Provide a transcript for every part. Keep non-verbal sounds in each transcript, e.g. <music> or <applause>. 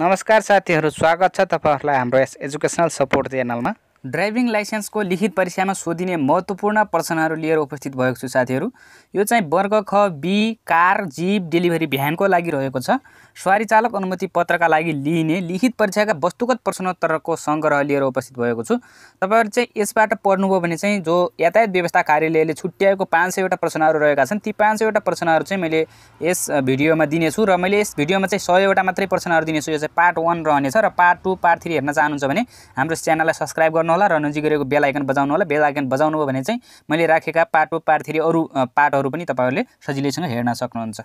नमस्कार साथीहरू स्वागत छ तपाईँहरूलाई हाम्रो यस एजुकेसनल सपोर्ट च्यानलमा ड्राइभिङ लाइसेन्सको लिखित परीक्षामा सोधिने महत्त्वपूर्ण प्रश्नहरू लिएर उपस्थित भएको छु साथीहरू यो चाहिँ वर्ग ख बी कार जिप डेलिभरी भ्यानको लागि रहेको छ सवारी चालक अनुमति पत्रका लागि लिइने लिखित परीक्षाका वस्तुगत प्रश्नोत्तरको सङ्ग्रह लिएर उपस्थित भएको छु तपाईँहरू चाहिँ यसबाट पढ्नुभयो भने चाहिँ जो यातायात व्यवस्था कार्यालयले छुट्याएको पाँच सयवटा प्रश्नहरू रहेका छन् ती पाँच सयवटा प्रश्नहरू चाहिँ मैले यस भिडियोमा दिनेछु र मैले यस भिडियोमा चाहिँ सयवटा मात्रै प्रश्नहरू दिनेछु यो चाहिँ पार्ट वान रहनेछ र पार्ट टू पार्ट थ्री हेर्न चाहनुहुन्छ भने हाम्रो च्यानललाई सब्सक्राइब गर्नु होला र नजिक गरेको बेल आइकन बजाउनु होला बेल आइकन बजाउनु हो भने चाहिँ मैले राखेका पार्ट पार्ट थ्री अरू पार्टहरू पनि तपाईँहरूले सजिलैसँग हेर्न सक्नुहुन्छ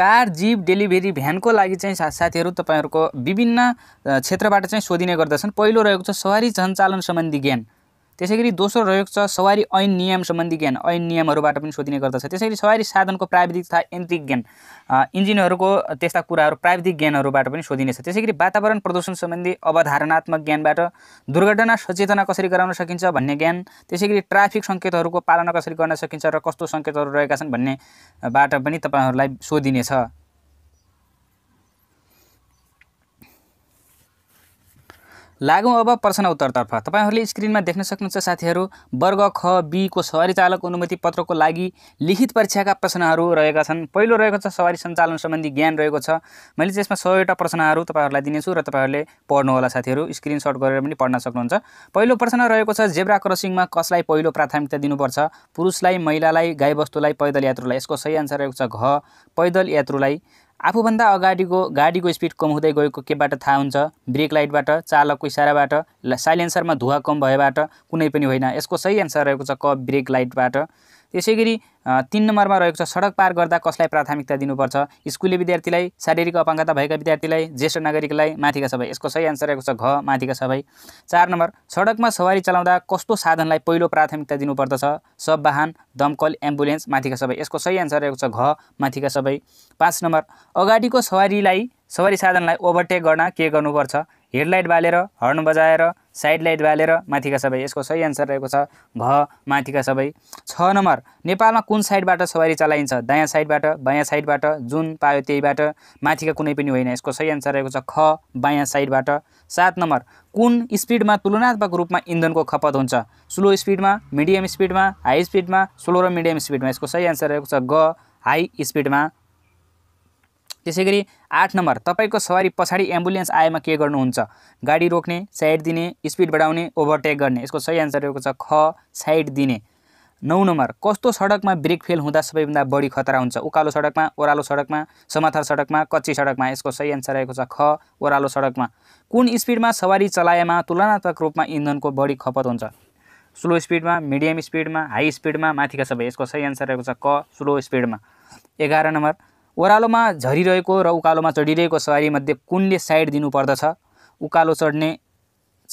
कार जीप डेलिभरी भ्यानको लागि चाहिँ साथीहरू तपाईँहरूको विभिन्न क्षेत्रबाट चाहिँ सोधिने गर्दछन् पहिलो रहेको छ सवारी सञ्चालन सम्बन्धी ज्ञान त्यसै गरी दोस्रो रहेको छ सवारी ऐन नियम सम्बन्धी ज्ञान ऐन नियमहरूबाट पनि सोधिने गर्दछ त्यसै गरी सवारी साधनको प्राविधिक तथा यान्त्रिक ज्ञान इन्जिनहरूको त्यस्ता कुराहरू प्राविधिक ज्ञानहरूबाट पनि सोधिनेछ त्यसै गरी वातावरण प्रदूषण सम्बन्धी अवधारणात्मक ज्ञानबाट दुर्घटना सचेतना कसरी गराउन सकिन्छ भन्ने ज्ञान त्यसै गरी ट्राफिक सङ्केतहरूको पालना कसरी गर्न सकिन्छ र कस्तो सङ्केतहरू रहेका छन् भन्नेबाट पनि तपाईँहरूलाई सोधिनेछ लागौँ अब प्रश्न उत्तरतर्फ तपाईँहरूले स्क्रिनमा देख्न सक्नुहुन्छ साथीहरू वर्ग ख बीको सवारी चालक अनुमति पत्रको लागि लिखित परीक्षाका प्रश्नहरू रहेका छन् पहिलो रहेको छ सवारी सञ्चालन सम्बन्धी ज्ञान रहेको छ मैले चाहिँ यसमा सयवटा प्रश्नहरू तपाईँहरूलाई दिनेछु र तपाईँहरूले पढ्नुहोला साथीहरू स्क्रिनसट गरेर पनि पढ्न सक्नुहुन्छ पहिलो प्रश्न रहेको छ जेब्रा क्रसिङमा कसलाई पहिलो प्राथमिकता दिनुपर्छ पुरुषलाई महिलालाई गाईबस्तुलाई पैदल यात्रुलाई यसको सही आन्सर रहेको छ घ पैदल यात्रुलाई आफूभन्दा अगाडिको गाडीको स्पिड कम हुँदै गएको केबाट थाहा हुन्छ ब्रेक लाइटबाट चालकको इसाराबाट साइलेन्सरमा धुवा कम भएबाट कुनै पनि होइन यसको सही एन्सर रहेको छ क ब्रेक लाइटबाट त्यसै गरी तिन नम्बरमा रहेको छ सडक पार गर्दा कसलाई प्राथमिकता दिनुपर्छ स्कुले विद्यार्थीलाई शारीरिक अपाङ्गता भएका विद्यार्थीलाई ज्येष्ठ नागरिकलाई माथिका सबै यसको सही आन्सर रहेको छ घ माथिका सबै चार नम्बर सडकमा सवारी चलाउँदा कस्तो साधनलाई पहिलो प्राथमिकता दिनुपर्दछ सब वाहन दमकल एम्बुलेन्स माथिका सबै यसको सही आन्सर रहेको छ घ माथिका सबै पाँच नम्बर अगाडिको सवारीलाई सवारी साधनलाई ओभरटेक गर्न के गर्नुपर्छ हेडलाइट बालेर हर्न बजाएर साइड लाइट बालेर माथिका सबै यसको सही आन्सर रहेको छ घ माथिका सबै छ नम्बर नेपालमा कुन साइडबाट सवारी चलाइन्छ दायाँ साइडबाट बायाँ साइडबाट जुन पायो त्यहीबाट माथिका कुनै पनि होइन यसको सही आन्सर रहेको छ ख बायाँ साइडबाट सात नम्बर कुन स्पिडमा तुलनात्मक रूपमा इन्धनको खपत हुन्छ स्लो स्पिडमा मिडियम स्पिडमा हाई स्पिडमा स्लो र मिडियम स्पिडमा यसको सही आन्सर रहेको छ ग हाई स्पिडमा त्यसै गरी आठ नम्बर तपाईँको सवारी पछाडि एम्बुलेन्स आएमा के गर्नुहुन्छ गाडी रोक्ने साइड दिने स्पिड बढाउने ओभरटेक गर्ने यसको सही आन्सर रहेको छ ख साइड दिने नौ नम्बर कस्तो सडकमा ब्रेक फेल हुँदा सबैभन्दा बढी खतरा हुन्छ उकालो सडकमा ओह्रालो सडकमा समाथर सडकमा कच्ची सडकमा यसको सही आन्सर रहेको छ ख ओह्रालो सडकमा कुन स्पिडमा सवारी चलाएमा तुलनात्मक रूपमा इन्धनको बढी खपत हुन्छ स्लो स्पिडमा मिडियम स्पिडमा हाई स्पिडमा माथिका सबै यसको सही आन्सर रहेको छ क स्लो स्पिडमा एघार नम्बर ओह्रालोमा झरिरहेको र उकालोमा चढिरहेको सवारीमध्ये कुनले साइड दिनुपर्दछ उकालो चढ्ने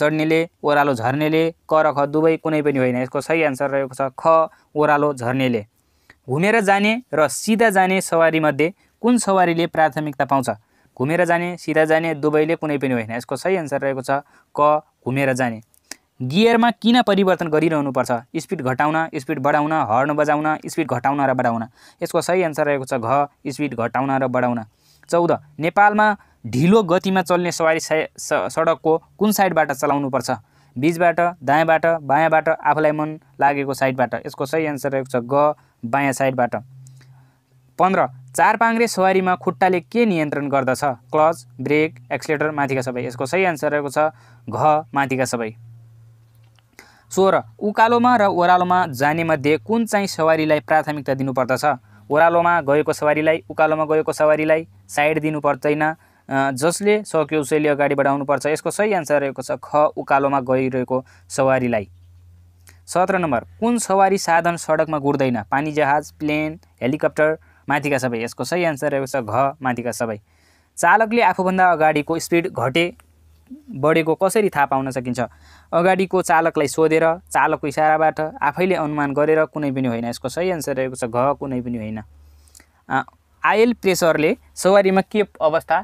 चढ्नेले ओह्रालो झर्नेले क र ख दुवै कुनै पनि होइन यसको सही आन्सर रहेको छ ख ओह्रालो झर्नेले घुमेर जाने र सिधा जाने सवारीमध्ये कुन सवारीले प्राथमिकता पाउँछ घुमेर जाने सिधा जाने दुवैले कुनै पनि होइन यसको सही आन्सर रहेको छ क घुमेर जाने गियरमा किन परिवर्तन गरिरहनुपर्छ स्पिड घटाउन स्पिड बढाउन हर्न बजाउन स्पिड घटाउन र बढाउन यसको सही एन्सर रहेको छ घ स्पिड घटाउन र बढाउन चौध नेपालमा ढिलो गतिमा चल्ने सवारी सडकको कुन साइडबाट चलाउनुपर्छ बिचबाट दायाँबाट बायाँबाट आफूलाई मन लागेको साइडबाट यसको सही एन्सर रहेको छ ग बायाँ साइडबाट पन्ध्र चार पाङ्रे सवारीमा खुट्टाले के नियन्त्रण गर्दछ क्लच ब्रेक एक्सिलेटर माथिका सबै यसको सही एन्सर रहेको छ घ माथिका सबै सोह्र उकालोमा र ओह्रालोमा जानेमध्ये कुन चाहिँ सवारीलाई प्राथमिकता दिनुपर्दछ ओह्रालोमा गएको सवारीलाई उकालोमा गएको सवारीलाई साइड दिनु पर्दैन जसले सक्यो उसैले अगाडि बढाउनु पर्छ यसको सही आन्सर रहेको छ ख उकालोमा गइरहेको सवारीलाई सत्र नम्बर कुन सवारी साधन सडकमा गुड्दैन पानी जहाज प्लेन हेलिकप्टर माथिका सबै यसको सही आन्सर रहेको छ घ माथिका सबै चालकले आफूभन्दा अगाडिको स्पिड घटे बढेको कसरी थाहा पाउन सकिन्छ अगाडिको चालकलाई सोधेर चालकको इसाराबाट आफैले अनुमान गरेर कुनै पनि होइन यसको सही एन्सर रहेको छ घ कुनै पनि होइन आयल प्रेसरले सवारीमा के अवस्था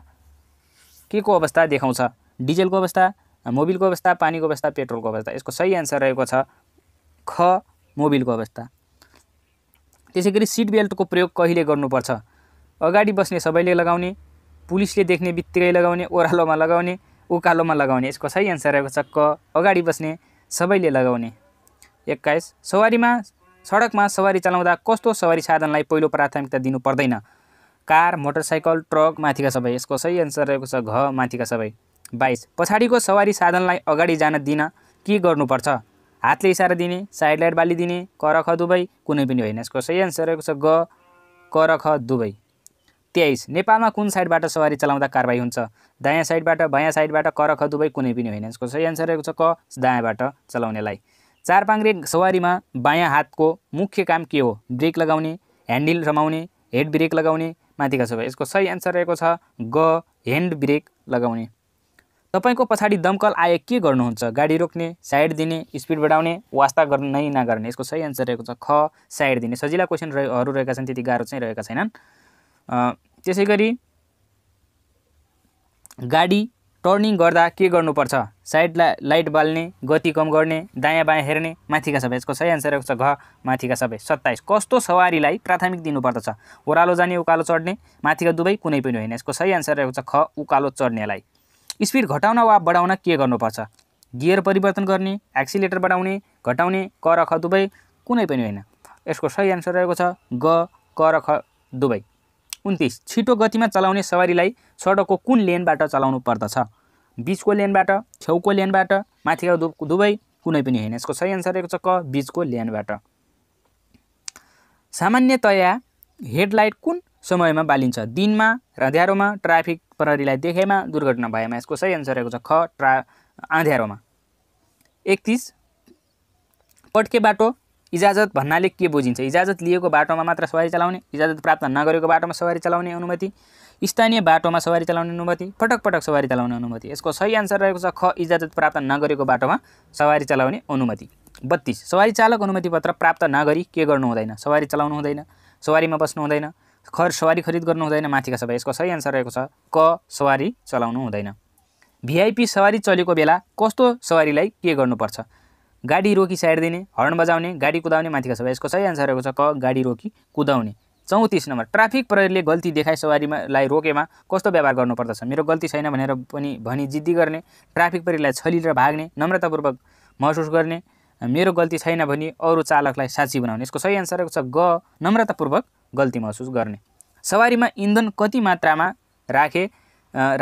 के को अवस्था देखाउँछ डिजलको अवस्था मोबिलको अवस्था पानीको अवस्था पेट्रोलको अवस्था यसको सही एन्सर रहेको छ ख मोबिलको अवस्था त्यसै गरी सिट बेल्टको प्रयोग कहिले गर्नुपर्छ अगाडि बस्ने सबैले लगाउने पुलिसले देख्ने बित्तिकै लगाउने ओह्रालोमा लगाउने उकालोमा लगाउने यसको सही एन्सर रहेको छ क अगाडि बस्ने सबैले लगाउने एक्काइस सवारीमा सडकमा सवारी चलाउँदा कस्तो सवारी साधनलाई पहिलो प्राथमिकता दिनु पर्दैन कार मोटरसाइकल ट्रक माथिका सबै यसको सही एन्सर रहेको छ घ माथिका सबै बाइस पछाडिको सवारी साधनलाई अगाडि जान दिन के गर्नुपर्छ हातले इसारा दिने साइड लाइट बाली दिने कर कुनै पनि होइन यसको सही एन्सर रहेको छ ग करख दुबई तेइस नेपालमा कुन साइडबाट सवारी चलाउँदा कारवाही हुन्छ दायाँ साइडबाट बायाँ साइडबाट कर ख दुवै कुनै पनि होइन यसको सही एन्सर रहेको छ क दायाँबाट चलाउनेलाई चार पाङ्ग्रे सवारीमा बायाँ हातको मुख्य काम के हो ब्रेक लगाउने ह्यान्डल रमाउने हेड ब्रेक लगाउने माथिका सबै यसको सही एन्सर रहेको छ ग ह्यान्ड ब्रेक लगाउने तपाईँको पछाडि दमकल आए के गर्नुहुन्छ गाडी रोक्ने साइड दिने स्पिड बढाउने वास्ता गर्ने नै नगर्ने यसको सही एन्सर रहेको छ ख साइड दिने सजिला क्वेसनहरू रहेका छन् त्यति गाह्रो चाहिँ रहेका छैनन् त्यसै गरी गाडी टर्निङ गर्दा के गर्नुपर्छ साइडलाई लाइट बाल्ने गति कम गर्ने दायाँ बायाँ हेर्ने माथिका सबै यसको सही एन्सर छ घ माथिका सबै सत्ताइस कस्तो सवारीलाई प्राथमिक दिनुपर्दछ ओह्रालो जाने उकालो चढ्ने माथिका दुवै कुनै पनि होइन यसको सही एन्सर छ ख उकालो चढ्नेलाई स्पिड घटाउन वा बढाउन के गर्नुपर्छ गियर परिवर्तन गर्ने एक्सिलेटर बढाउने घटाउने क र ख दुवै कुनै पनि होइन यसको सही एन्सर रहेको छ ग क र ख दुवै उन्तिस छिटो गतिमा चलाउने सवारीलाई सडकको कुन लेनबाट चलाउनु पर्दछ बिचको लेनबाट छेउको लेनबाट माथिका दु दुवै कुनै पनि होइन यसको सही आन्सर रहेको छ क बिचको लेनबाट सामान्यतया हेडलाइट कुन समयमा बालिन्छ दिनमा र अँध्यारोमा ट्राफिक प्रहरीलाई देखेमा दुर्घटना भएमा यसको सही आन्सर रहेको छ ख ट्रा अँध्यारोमा एकतिस पट्के बाटो इजाजत भन्नाले के बुझिन्छ इजाजत लिएको बाटोमा मात्र सवारी चलाउने इजाजत प्राप्त नगरेको बाटोमा सवारी चलाउने अनुमति स्थानीय बाटोमा सवारी चलाउने अनुमति पटक पटक सवारी चलाउने अनुमति यसको सही आन्सर रहेको छ ख इजाजत प्राप्त नगरेको बाटोमा सवारी चलाउने अनुमति बत्तिस सवारी चालक अनुमति पत्र प्राप्त नगरी के गर्नु हुँदैन सवारी चलाउनु हुँदैन सवारीमा बस्नु हुँदैन खर सवारी खरिद गर्नु हुँदैन माथिका सबै यसको सही आन्सर रहेको छ क सवारी चलाउनु हुँदैन भिआइपी सवारी चलेको बेला कस्तो सवारीलाई के गर्नुपर्छ गाडी रोकी साइड दिने हर्न बजाउने गाडी कुदाउने माथिका सवारी यसको सही आन्सर रहेको छ क गाडी रोकी कुदाउने चौतिस नम्बर ट्राफिक प्रहरीले गल्ती देखाए सवारीमालाई रोकेमा कस्तो व्यवहार गर्नुपर्दछ मेरो गल्ती छैन भनेर पनि भनी जिद्दी गर्ने ट्राफिक प्रहरीलाई छलिएर भाग्ने नम्रतापूर्वक महसुस गर्ने मेरो गल्ती छैन भने अरू चालकलाई साक्षी बनाउने यसको सही आन्सर रहेको छ ग नम्रतापूर्वक गल्ती महसुस गर्ने सवारीमा इन्धन कति मात्रामा राखे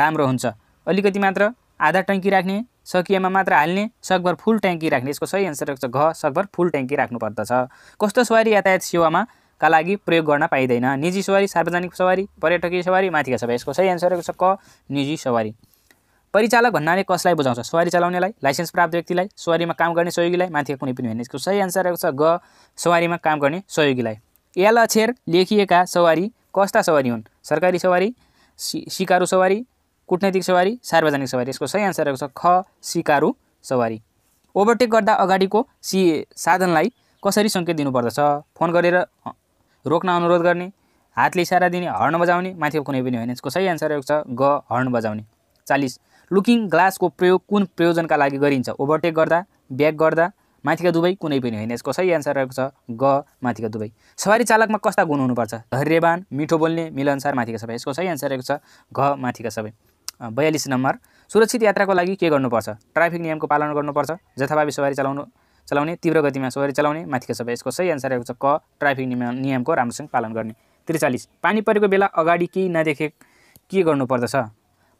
राम्रो हुन्छ अलिकति मात्र आधा टङ्की राख्ने सकिएमा मात्र हाल्ने सकभर फुल ट्याङ्की राख्ने यसको सही एन्सर छ घ सकभर फुल ट्याङ्की राख्नुपर्दछ कस्तो सवारी यातायात सेवामा का लागि प्रयोग गर्न पाइँदैन निजी सवारी सार्वजनिक सवारी पर्यटकीय सवारी माथिका सवारी यसको सही एन्सर छ क निजी सवारी परिचालक भन्नाले कसलाई बुझाउँछ सवारी चलाउनेलाई लाइसेन्स प्राप्त व्यक्तिलाई सवारीमा काम गर्ने सहयोगीलाई माथि कुनै पनि होइन यसको सही एन्सर रहेको छ ग सवारीमा काम गर्ने सहयोगीलाई यल अक्षर लेखिएका सवारी कस्ता सवारी हुन् सरकारी सवारी सि सिकारु सवारी कुटनैतिक सवारी सार्वजनिक सवारी यसको सही आन्सर रहेको छ ख सिकारु सवारी ओभरटेक गर्दा अगाडिको सि साधनलाई कसरी सङ्केत दिनुपर्दछ फोन गरेर रोक्न अनुरोध गर्ने हातले इसारा दिने हर्न बजाउने माथि कुनै पनि होइन यसको सही आन्सर रहेको छ ग हर्न बजाउने चालिस लुकिङ ग्लासको प्रयोग कुन प्रयोजनका लागि गरिन्छ ओभरटेक गर्दा ब्याक गर्दा माथिका दुवै कुनै पनि होइन यसको सही आन्सर रहेको छ ग माथिका दुवै सवारी चालकमा कस्ता गुण हुनुपर्छ धैर्यवान मिठो बोल्ने मिलनसार माथिका सबै यसको सही आन्सर रहेको छ घ माथिका सबै बयालिस नम्बर सुरक्षित यात्राको लागि के गर्नुपर्छ ट्राफिक नियमको पालन गर्नुपर्छ जथाभावी सवारी चलाउनु चलाउने तीव्र गतिमा सवारी चलाउने माथिको सबै यसको सही आन्सर रहेको छ क ट्राफिक नियम नियमको राम्रोसँग पालन गर्ने त्रिचालिस पानी परेको बेला अगाडि केही नदेखे के गर्नुपर्दछ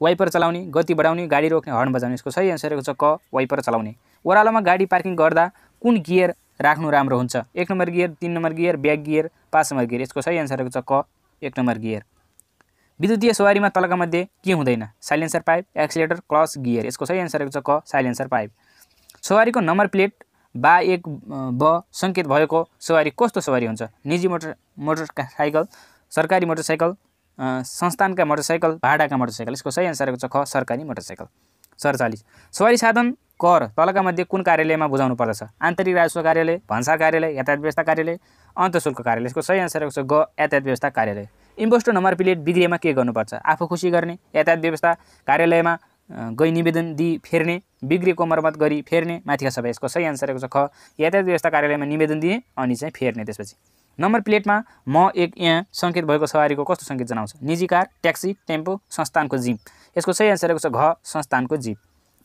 वाइपर चलाउने गति बढाउने गाडी रोक्ने हर्न बजाउने यसको सही आन्सर रहेको छ क वाइपर चलाउने ओह्रालोमा गाडी पार्किङ गर्दा कुन गियर राख्नु राम्रो हुन्छ एक नम्बर गियर तिन नम्बर गियर ब्याक गियर पाँच नम्बर गियर यसको सही एन्सर रहेको छ क एक नम्बर गियर विद्युतीय सवारीमा तलका मध्ये के हुँदैन silencer pipe accelerator clutch gear यसको सही एन्सर छ क साइलेन्सर पाइप सवारीको नम्बर प्लेट बा एक ब सङ्केत भएको सवारी कस्तो सवारी हुन्छ निजी मोटर साइकल सरकारी मोटरसाइकल संस्थानका मोटरसाइकल भाडाका मोटरसाइकल यसको सही एन्सर रहेको छ ख सरकारी मोटरसाइकल सडचालिस सवारी साधन कर तलका मध्ये कुन कार्यालयमा बुझाउनु पर्दछ आन्तरिक राजस्व कार्यालय भन्सार कार्यालय यातायात व्यवस्था कार्यालय अन्तशुल्क कार्यालय यसको सही एन्सर रहेको छ ग यातायात व्यवस्था कार्यालय इम्पोस्टर नम्बर प्लेट बिग्रिएमा के गर्नुपर्छ आफू खुसी गर्ने यातायात व्यवस्था कार्यालयमा गई निवेदन दिई फेर्ने बिग्रिएको मर्मत गरी फेर्ने माथिका सबै यसको सही आन्सर आएको छ ख यातायात व्यवस्था कार्यालयमा निवेदन दिएँ अनि चाहिँ फेर्ने त्यसपछि नम्बर प्लेटमा म एक यहाँ सङ्केत भएको सवारीको कस्तो सङ्केत जनाउँछ निजी कार ट्याक्सी टेम्पो संस्थानको जिप यसको सही आन्सर आएको छ घ संस्थानको जिप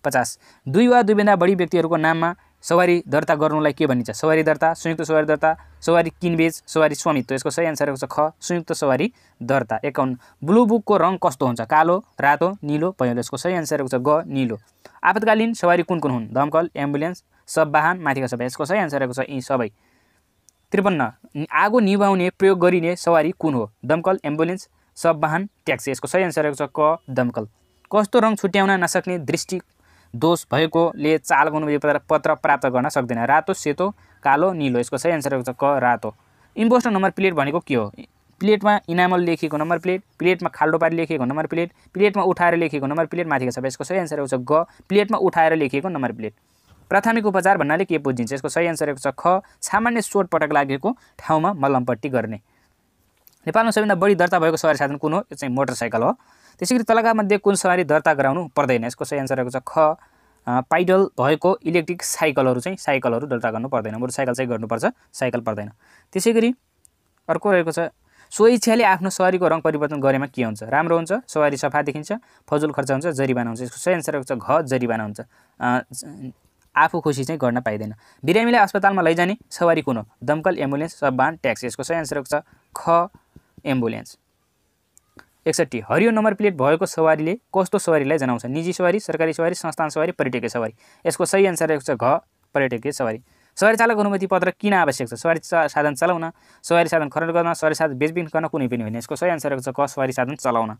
पचास दुई वा दुईभन्दा बढी व्यक्तिहरूको नाममा सवारी दर्ता गर्नुलाई के भनिन्छ सवारी दर्ता संयुक्त सवारी दर्ता सवारी किनबेज सवारी स्वामित्व यसको सही आन्सर रहेको छ ख संयुक्त सवारी दर्ता एकाउन्न ब्लु बुकको रङ कस्तो हुन्छ कालो रातो निलो पहेँलो यसको सही आन्सर रहेको छ ग निलो आपतकालीन सवारी कुन कुन हुन् दमकल एम्बुलेन्स सब वाहन माथिका सबै यसको सही आन्सर रहेको छ यी सबै त्रिपन्न आगो निभाउने प्रयोग गरिने सवारी कुन हो दमकल एम्बुलेन्स सब वाहन ट्याक्सी यसको सही एन्सर रहेको छ क दमकल कस्तो रङ छुट्याउन नसक्ने दृष्टि दोष भएकोले चाल अनुमति पत्र प्राप्त गर्न सक्दैन रातो सेतो कालो निलो यसको सही एन्सर क रातो इम्पोस्टर नम्बर प्लेट भनेको के हो प्लेटमा इनामल लेखिएको नम्बर प्लेट प्लेटमा खाल्डो पारी लेखिएको नम्बर प्लेट प्लेटमा उठाएर लेखिएको नम्बर प्लेट माथिको छ यसको सही एन्सर आउँछ ग प्लेटमा उठाएर लेखिएको नम्बर प्लेट प्राथमिक उपचार भन्नाले के बुझिन्छ यसको सही एन्सर आउँछ ख सामान्य चोटपटक लागेको ठाउँमा मलमपट्टि गर्ने नेपालमा सबैभन्दा बढी दर्ता भएको सवारी साधन कुन हो यो चाहिँ मोटरसाइकल हो त्यसै गरी तलकामध्ये कुन सवारी दर्ता गराउनु पर्दैन यसको सही आन्सर आएको छ ख पाइडल भएको इलेक्ट्रिक साइकलहरू चाहिँ साइकलहरू दर्ता गर्नु पर्दैन साइकल चाहिँ गर्नुपर्छ साइकल पर्दैन त्यसै गरी अर्को रहेको छ स्वेच्छाले आफ्नो सवारीको रङ परिवर्तन गरेमा के हुन्छ राम्रो हुन्छ सवारी सफा देखिन्छ फजुल खर्च हुन्छ जरिवाना हुन्छ यसको सही एन्सर आएको छ घ जरिवाना हुन्छ आफू खुसी चाहिँ गर्न पाइँदैन बिरामीलाई अस्पतालमा लैजाने सवारी कुन हो दमकल एम्बुलेन्स सब वाहन ट्याक्सी यसको सही एन्सर आएको छ ख एम्बुलेन्स एकसट्ठी हरियो नम्बर प्लेट भएको सवारीले कस्तो सवारीलाई जनाउँछ निजी सवारी सरकारी सवारी संस्थान सवारी पर्यटकीय सवारी यसको सही एन्सर रहेको छ घ पर्यटकीय सवारी सवारी चालक अनुमति पत्र किन आवश्यक छ सवारी चा साधन चलाउन सवारी साधन खरिद गर्न सवारी साधन बेचबिन गर्न कुनै पनि होइन यसको सही एन्सर रहेको छ क सवारी साधन चलाउन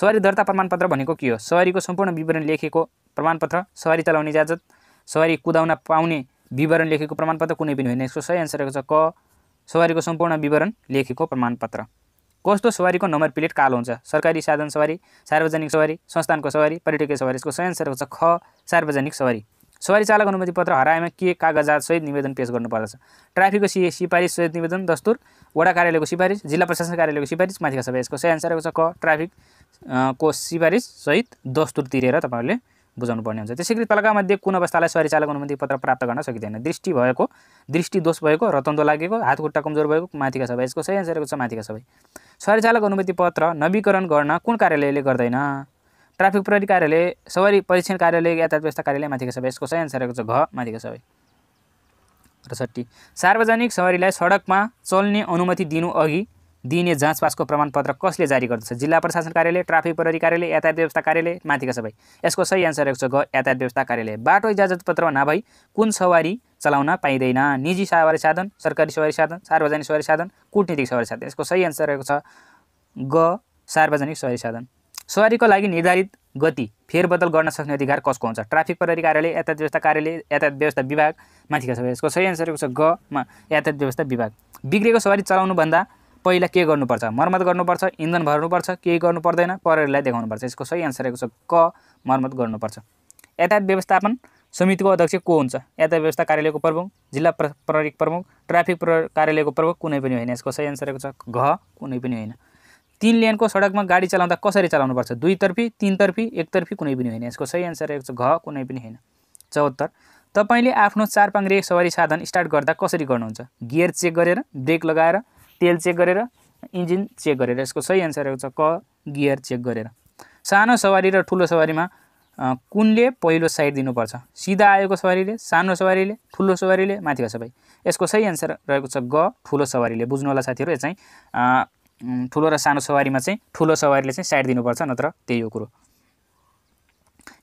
सवारी दर्ता प्रमाणपत्र भनेको के हो सवारीको सम्पूर्ण विवरण लेखेको प्रमाणपत्र सवारी चलाउने इजाजत सवारी कुदाउन पाउने विवरण लेखेको प्रमाणपत्र कुनै पनि होइन यसको सही आन्सर रहेको छ क सवारीको सम्पूर्ण विवरण लेखेको प्रमाणपत्र कस्तो सवारीको नम्बर प्लेट कालो हुन्छ सरकारी साधन सवारी सार्वजनिक सवारी संस्थानको सवारी पर्यटकीय सवारी यसको सही आन्सर हुन्छ ख सार्वजनिक सवारी सवारी चालक अनुमति पत्र हराएमा के कागजात सहित निवेदन पेस गर्नुपर्दछ ट्राफिकको सि सिफारिस सहित निवेदन दस्तुर वडा कार्यालयको सिफारिस जिल्ला प्रशासन कार्यालयको सिफारिस माथिका सबै यसको सही आन्सर हुन्छ क ट्राफिक को सिफारिस सहित दस्तुर तिरेर तपाईँहरूले बुझाउनु पर्ने हुन्छ त्यसै गरी तलका मध्ये कुन अवस्थालाई सवारी चालक अनुमति पत्र प्राप्त गर्न सकिँदैन दृष्टि भएको दृष्टि दोष भएको रतन्तो लागेको हात खुट्टा कमजोर भएको माथिका सबै यसको सही आन्सर हुन्छ माथिका सबै सवारी चालक अनुमति पत्र नवीकरण गर्न कुन कार्यालयले गर्दैन ट्राफिक प्रहरी कार्यालय सवारी परीक्षण कार्यालय यातायात व्यवस्था कार्यालय माथिको सबै यसको सही आन्सर आएको छ घ माथिको सबै अठसट्ठी सार्वजनिक सवारीलाई सडकमा चल्ने अनुमति दिनु अघि दिने जाँच प्रमाणपत्र कसले जारी गर्दछ जिल्ला प्रशासन कार्यालय ट्राफिक प्रहरी कार्यालय यातायात व्यवस्था कार्यालय माथिका सबै यसको सही आन्सर रहेको छ घ यातायात व्यवस्था कार्यालय बाटो इजाजत पत्रमा नभई कुन सवारी चलाउन पाइँदैन निजी सवारी साधन सरकारी सवारी साधन सार्वजनिक सवारी साधन कुटनीतिक सवारी साधन यसको सही एन्सर रहेको छ ग सार्वजनिक सवारी साधन सवारीको लागि निर्धारित गति फेरबदल गर्न सक्ने अधिकार कसको हुन्छ ट्राफिक प्रहरी कार्यालय यातायात व्यवस्था कार्यालय यातायात व्यवस्था विभाग माथिका सबै यसको सही एन्सर रहेको छ गमा यातायात व्यवस्था विभाग बिग्रेको सवारी चलाउनुभन्दा पहिला के गर्नुपर्छ मर्मत गर्नुपर्छ इन्धन भर्नुपर्छ केही गर्नु पर्दैन प्रहरीलाई देखाउनुपर्छ यसको सही एन्सर रहेको छ क मर्मत गर्नुपर्छ यातायात व्यवस्थापन समितिको अध्यक्ष को हुन्छ यातायात व्यवस्था कार्यालयको प्रमुख जिल्ला प्रहरी प्रमुख ट्राफिक प्र कार्यालयको प्रमुख कुनै पनि होइन यसको सही रहेको छ घ कुनै पनि होइन तिन लेनको सडकमा गाडी चलाउँदा कसरी चलाउनुपर्छ दुईतर्फी तिनतर्फी एकतर्फी कुनै पनि होइन यसको सही एन्सर रहेको छ घ कुनै पनि होइन चौहत्तर तपाईँले आफ्नो चार पाङ्रे सवारी साधन स्टार्ट गर्दा कसरी गर्नुहुन्छ गियर चेक गरेर ब्रेक लगाएर तेल चेक गरेर इन्जिन चेक गरेर यसको सही एन्सर रहेको छ क गियर चेक गरेर सानो सवारी र ठुलो सवारीमा कुनले पहिलो साइड दिनुपर्छ सिधा आएको सवारीले सानो सवारीले ठुलो सवारीले माथिको सवारी यसको सही एन्सर रहेको छ ग ठुलो सवारीले बुझ्नु होला साथीहरू यो चाहिँ ठुलो र सानो सवारीमा चाहिँ ठुलो सवारीले चाहिँ साइड दिनुपर्छ नत्र त्यही हो कुरो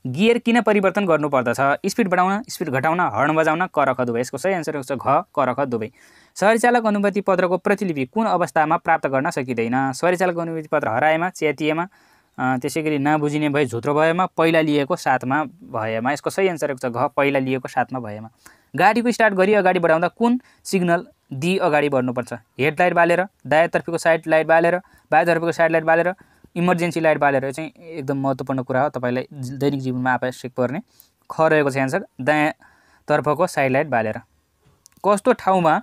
गियर किन परिवर्तन गर्नुपर्दछ स्पिड बढाउन स्पिड घटाउन हर्न बजाउन करख दुवै यसको सही एन्सर रहेको छ घ करख दुवै सहरी चालक अनुमति पत्रको प्रतिलिपि कुन अवस्थामा प्राप्त गर्न सकिँदैन सहरी चालक अनुमति पत्र हराएमा च्यातिएमा त्यसै गरी नबुझिने भए झुत्रो भएमा पहिला लिएको साथमा भएमा यसको सही एन्सर छ घ पहिला लिएको साथमा भएमा गाडीको स्टार्ट गरी अगाडि बढाउँदा कुन सिग्नल दि अगाडि बढ्नुपर्छ हेडलाइट लाइट बालेर दायाँतर्फीको साइड लाइट बालेर बायातर्फीको साइड लाइट बालेर इमर्जेन्सी लाइट बालेर चाहिँ एकदम महत्त्वपूर्ण कुरा हो तपाईँलाई दैनिक जीवनमा आवश्यक पर्ने ख रहेको छ एन्सर दायाँतर्फको साइड लाइट बालेर कस्तो ठाउँमा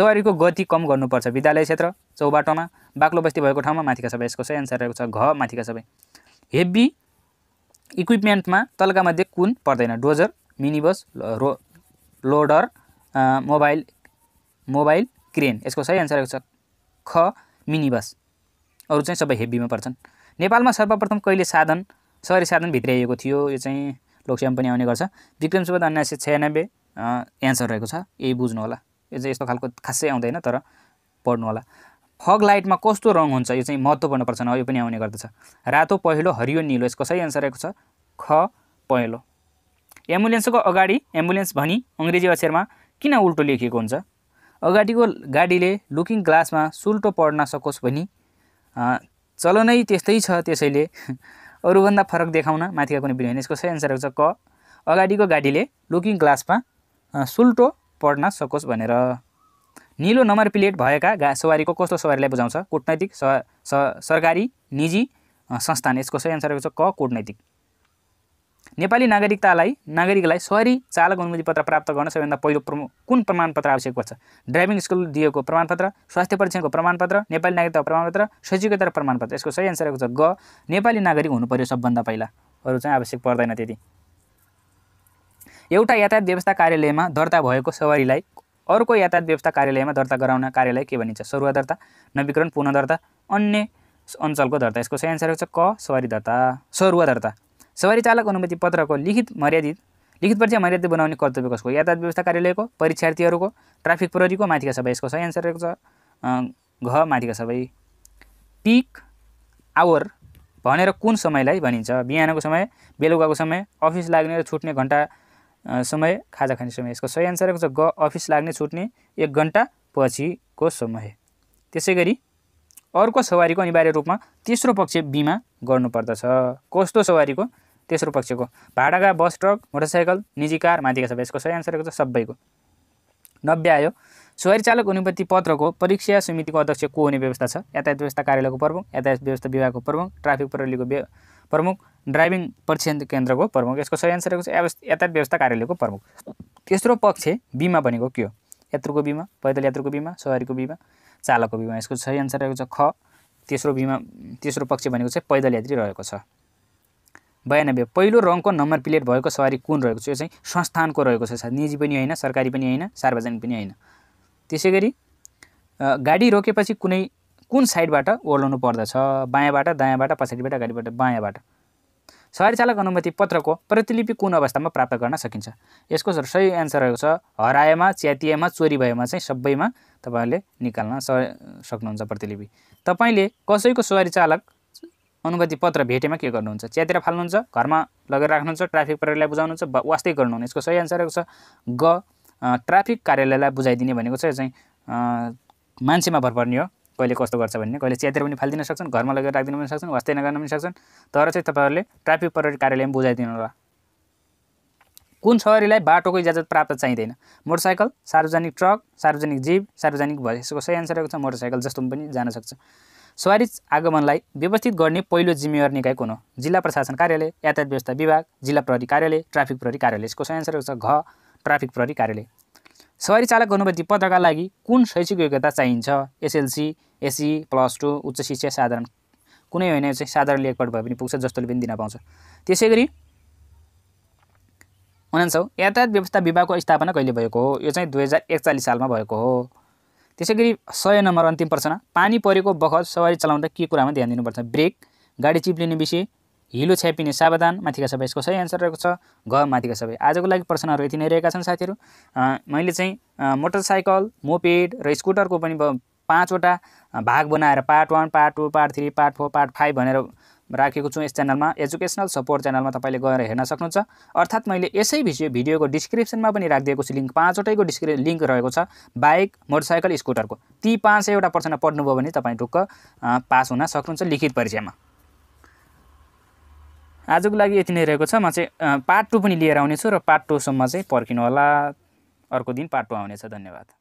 सवारीको गति कम गर्नुपर्छ विद्यालय क्षेत्र चौबाटोमा बाक्लो बस्ती भएको ठाउँमा माथिका सबै यसको सही एन्सर रहेको छ घ माथिका सबै हेभी इक्विपमेन्टमा तलका मध्ये कुन पर्दैन डोजर मिनी बस रो लोडर मोबाइल मोबाइल क्रेन यसको सही एन्सर रहेको छ ख मिनी बस अरू चाहिँ सबै हेभीमा पर्छन् नेपालमा सर्वप्रथम कहिले साधन सहरी साधन भित्राइएको थियो यो चाहिँ लोकसेवा पनि आउने गर्छ विक्रम सुबोध उन्नाइस सय छयानब्बे एन्सर रहेको छ यही बुझ्नु होला यो चाहिँ यस्तो खालको खासै आउँदैन तर पढ्नु होला फग लाइटमा कस्तो रङ हुन्छ यो चाहिँ महत्त्वपूर्ण प्रश्न हो यो पनि आउने गर्दछ रातो पहेँलो हरियो निलो यसको सही एन्सर रहेको छ ख पहेँलो एम्बुलेन्सको अगाडि एम्बुलेन्स भनी अङ्ग्रेजी अक्षरमा किन उल्टो लेखिएको हुन्छ अगाडिको गाडीले लुकिङ ग्लासमा सुल्टो पढ्न सकोस् भनी चलनै त्यस्तै छ त्यसैले <laughs> अरूभन्दा फरक देखाउन माथिका कुनै पनि होइन यसको सही एन्सर छ क अगाडिको गाडीले लुकिङ ग्लासमा सुल्टो पढ्न सकोस् भनेर निलो नम्बर प्लेट भएका गा सवारीको कस्तो सवारीलाई बुझाउँछ कुटनैतिक सरकारी निजी संस्थान यसको सही एन्सर रहेको छ क कुटनैतिक नेपाली नागरिकतालाई नागरिकलाई सवारी चालक अनुमति पत्र प्राप्त गर्न सबैभन्दा पहिलो प्रमु कुन प्रमाणपत्र आवश्यक पर्छ ड्राइभिङ स्कुल दिएको प्रमाणपत्र स्वास्थ्य परीक्षणको प्रमाणपत्र नेपाली नागरिकता प्रमाणपत्र सचिवता प्रमाणपत्र यसको सही एन्सर रहेको छ ग नेपाली नागरिक हुनु पर्यो सबभन्दा पहिला अरू चाहिँ आवश्यक पर्दैन त्यति एउटा यातायात व्यवस्था कार्यालयमा दर्ता भएको सवारीलाई अर्को यातायात व्यवस्था कार्यालयमा दर्ता गराउन कार्यालय के भनिन्छ सरुवा दर्ता नवीकरण पुनः दर्ता अन्य अञ्चलको दर्ता यसको सही आन्सर छ क सवारी दर्ता सरुवा दर्ता सवारी चालक अनुमति पत्रको लिखित मर्यादित लिखित परीक्षा मर्यादित बनाउने कर्तव्य कसको यातायात व्यवस्था कार्यालयको परीक्षार्थीहरूको ट्राफिक प्रहरीको माथिका सबै यसको सही आन्सर रहेको छ घ माथिका सबै पिक आवर भनेर कुन समयलाई भनिन्छ बिहानको समय बेलुकाको समय अफिस लाग्ने र छुट्ने घन्टा समय खाजा खाने समय यसको सही आन्सर आएको छ ग अफिस लाग्ने छुट्ने एक घन्टा पछिको समय त्यसै गरी अर्को सवारीको अनिवार्य रूपमा तेस्रो पक्ष बिमा गर्नुपर्दछ कस्तो सवारीको तेस्रो पक्षको भाडाका बस ट्रक मोटरसाइकल निजी कार माथिका सबै यसको सही आन्सर आएको छ सबैको नब्बे आयो सवारी चालक अनुमति पत्रको परीक्षा समितिको अध्यक्ष को हुने व्यवस्था छ यातायात व्यवस्था कार्यालयको प्रमुख यातायात व्यवस्था विभागको प्रमुख ट्राफिक प्रहरीको प्रमुख ड्राइभिङ परीक्षण केन्द्रको प्रमुख यसको सही आन्सर रहेको छ यातायात व्यवस्था कार्यालयको प्रमुख तेस्रो पक्ष बिमा भनेको के हो यात्रुको बिमा पैदल यात्रुको बिमा सवारीको बिमा चालकको बिमा यसको सही आन्सर रहेको छ ख तेस्रो बिमा तेस्रो पक्ष भनेको चाहिँ पैदल यात्री रहेको छ बयानब्बे पहिलो रङको नम्बर प्लेट भएको सवारी कुन रहेको छ यो चाहिँ संस्थानको रहेको छ निजी पनि होइन सरकारी पनि होइन सार्वजनिक पनि होइन त्यसै गरी गाडी रोकेपछि कुनै कुन साइडबाट ओर्लाउनु पर्दछ बायाँबाट दायाँबाट पछाडिबाट गाडीबाट बायाँबाट सवारी चालक अनुमति पत्रको प्रतिलिपि कुन अवस्थामा प्राप्त गर्न सकिन्छ यसको सही एन्सर रहेको छ हराएमा च्यातिएमा चोरी भएमा चाहिँ सबैमा तपाईँहरूले निकाल्न स सक्नुहुन्छ प्रतिलिपि तपाईँले कसैको सवारी चालक अनुमति पत्र भेटेमा के गर्नुहुन्छ च्यातिर फाल्नुहुन्छ घरमा लगेर राख्नुहुन्छ ट्राफिक प्रहरीलाई बुझाउनुहुन्छ वास्तै गर्नुहुन्छ यसको सही एन्सर रहेको छ ग ट्राफिक कार्यालयलाई बुझाइदिने भनेको चाहिँ मान्छेमा भर पर्ने हो कहिले कस्तो गर्छ भन्ने कहिले च्यातिर पनि फालिदिन सक्छन् घरमा लगेर राखिदिनु पनि सक्छन् वास्तै नगर्न पनि सक्छन् तर चाहिँ तपाईँहरूले ट्राफिक प्रहरी कार्यालयमा बुझाइदिनु होला कुन सवारीलाई बाटोको इजाजत प्राप्त चाहिँदैन मोटरसाइकल सार्वजनिक ट्रक सार्वजनिक जीव सार्वजनिक यसको सही आन्सर रहेको छ मोटरसाइकल जस्तो पनि जान सक्छ सवारी आगमनलाई व्यवस्थित गर्ने पहिलो जिम्मेवार निकाय कुन हो जिल्ला प्रशासन कार्यालय यातायात व्यवस्था विभाग जिल्ला प्रहरी कार्यालय ट्राफिक प्रहरी कार्यालय यसको सही आन्सर रहेको छ घ ट्राफिक प्रहरी कार्यालय सवारी चालक गर्नुभएपछि पदका लागि कुन शैक्षिक योग्यता चाहिन्छ एसएलसी एससी प्लस टू उच्च शिक्षा साधारण कुनै होइन चाहिँ साधारण लेखपट भए पनि पुग्छ जस्तोले पनि दिन पाउँछ त्यसै गरी उनान्सौ यातायात व्यवस्था विभागको स्थापना कहिले भएको हो यो चाहिँ दुई हजार एकचालिस सालमा भएको हो त्यसै गरी सय नम्बर अन्तिम प्रश्न पानी परेको बखत सवारी चलाउँदा के कुरामा ध्यान दिनुपर्छ ब्रेक गाडी चिप्लिने विषय हिलो छ्यापिने सावधान माथिका सबै यसको सही एन्सर रहेको छ घ माथिका सबै आजको लागि प्रश्नहरू यति नै रहेका छन् साथीहरू मैले चाहिँ मोटरसाइकल मोपेड र स्कुटरको पनि पाँचवटा भाग बनाएर part one part two part three part four part five भनेर राखेको छु यस च्यानलमा एजुकेसनल सपोर्ट च्यानलमा तपाईँले गएर हेर्न सक्नुहुन्छ अर्थात् मैले यसै भिडियो भिडियोको डिस्क्रिप्सनमा पनि राखिदिएको छु लिङ्क पाँचवटैको डिस्क्रि लिङ्क रहेको छ बाइक मोटरसाइकल स्कुटरको ती पाँच सयवटा प्रश्न पढ्नुभयो भने तपाईँ ढुक्क पास हुन सक्नुहुन्छ लिखित परीक्षामा आजको लागि यति नै रहेको छ म चाहिँ पार्ट टू पनि लिएर आउनेछु र पार्ट टूसम्म चाहिँ पर्खिनु होला अर्को दिन पार्ट टू आउनेछ धन्यवाद